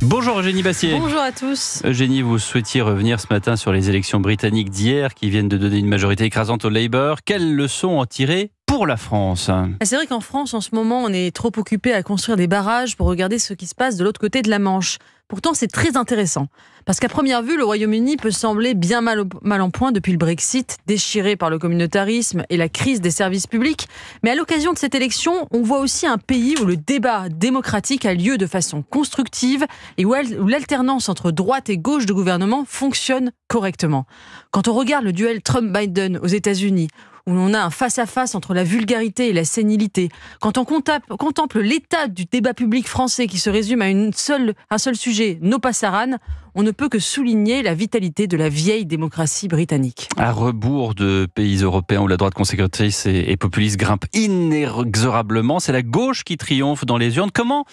Bonjour Eugénie Bassier. Bonjour à tous. Eugénie, vous souhaitiez revenir ce matin sur les élections britanniques d'hier qui viennent de donner une majorité écrasante au Labour. Quelles leçons en tirer pour la France. Ah, c'est vrai qu'en France, en ce moment, on est trop occupé à construire des barrages pour regarder ce qui se passe de l'autre côté de la Manche. Pourtant, c'est très intéressant. Parce qu'à première vue, le Royaume-Uni peut sembler bien mal, en point depuis le Brexit, déchiré par le communautarisme et la crise des services publics. Mais à l'occasion de cette élection, on voit aussi un pays où le débat démocratique a lieu de façon constructive et où l'alternance entre droite et gauche de gouvernement fonctionne correctement. Quand on regarde le duel Trump-Biden aux États-Unis, où on a un face-à-face entre la vulgarité et la sénilité, quand on contemple l'état du débat public français qui se résume à une seule, un seul sujet, nos passaranes, on ne peut que souligner la vitalité de la vieille démocratie britannique. À rebours de pays européens où la droite consécutrice et, populiste grimpe inexorablement, c'est la gauche qui triomphe dans les urnes. Comment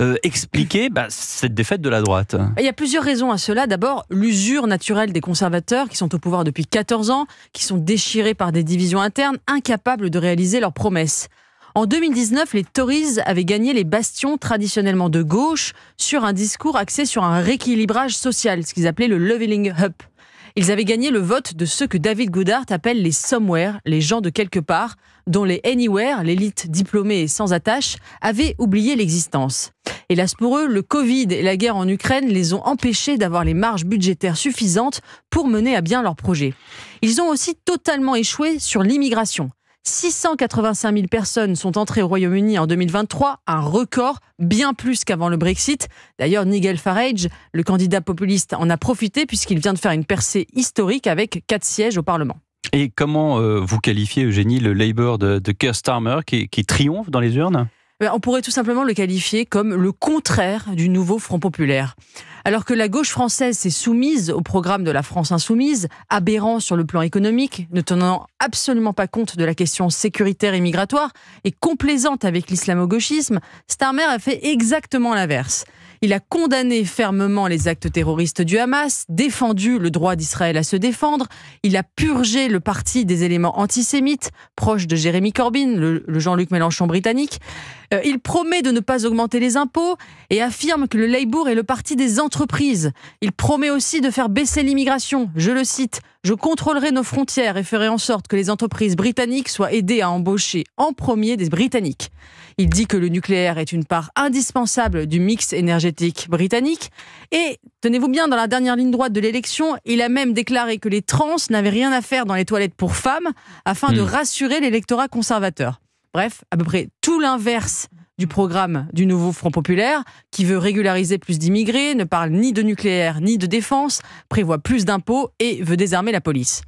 euh, expliquer bah, cette défaite de la droite Il y a plusieurs raisons à cela. D'abord, l'usure naturelle des conservateurs qui sont au pouvoir depuis 14 ans, qui sont déchirés par des divisions interne incapables de réaliser leurs promesses. En 2019, les Tories avaient gagné les bastions traditionnellement de gauche sur un discours axé sur un rééquilibrage social, ce qu'ils appelaient le leveling up. Ils avaient gagné le vote de ceux que David Goddard appelle les somewhere, les gens de quelque part, dont les anywhere, l'élite diplômée et sans attache, avaient oublié l'existence. Hélas pour eux, le Covid et la guerre en Ukraine les ont empêchés d'avoir les marges budgétaires suffisantes pour mener à bien leurs projets. Ils ont aussi totalement échoué sur l'immigration. 685 000 personnes sont entrées au Royaume-Uni en 2023, un record bien plus qu'avant le Brexit. D'ailleurs, Nigel Farage, le candidat populiste, en a profité puisqu'il vient de faire une percée historique avec quatre sièges au Parlement. Et comment euh, vous qualifiez, Eugénie, le Labour de, de Keir qui triomphe dans les urnes euh, on pourrait tout simplement le qualifier comme le contraire du nouveau Front populaire. Alors que la gauche française s'est soumise au programme de la France insoumise, aberrant sur le plan économique, ne tenant absolument pas compte de la question sécuritaire et migratoire, et complaisante avec l'islamo-gauchisme, Starmer a fait exactement l'inverse. Il a condamné fermement les actes terroristes du Hamas, défendu le droit d'Israël à se défendre, il a purgé le parti des éléments antisémites, proche de Jérémy Corbyn, le, Jean-Luc Mélenchon britannique. Euh, il promet de ne pas augmenter les impôts et affirme que le Labour est le parti des il promet aussi de faire baisser l'immigration. Je le cite, je contrôlerai nos frontières et ferai en sorte que les entreprises britanniques soient aidées à embaucher en premier des Britanniques. Il dit que le nucléaire est une part indispensable du mix énergétique britannique. Et, tenez-vous bien, dans la dernière ligne droite de l'élection, il a même déclaré que les trans n'avaient rien à faire dans les toilettes pour femmes afin de hmm. rassurer l'électorat conservateur. Bref, à peu près tout l'inverse du programme du nouveau Front populaire, qui veut régulariser plus d'immigrés, ne parle ni de nucléaire ni de défense, prévoit plus d'impôts et veut désarmer la police.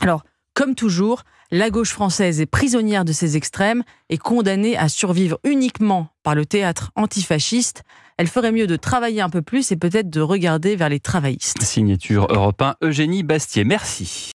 Alors, comme toujours, la gauche française est prisonnière de ces extrêmes et condamnée à survivre uniquement par le théâtre antifasciste. Elle ferait mieux de travailler un peu plus et peut-être de regarder vers les travaillistes. Signature européen Eugénie Bastier. Merci.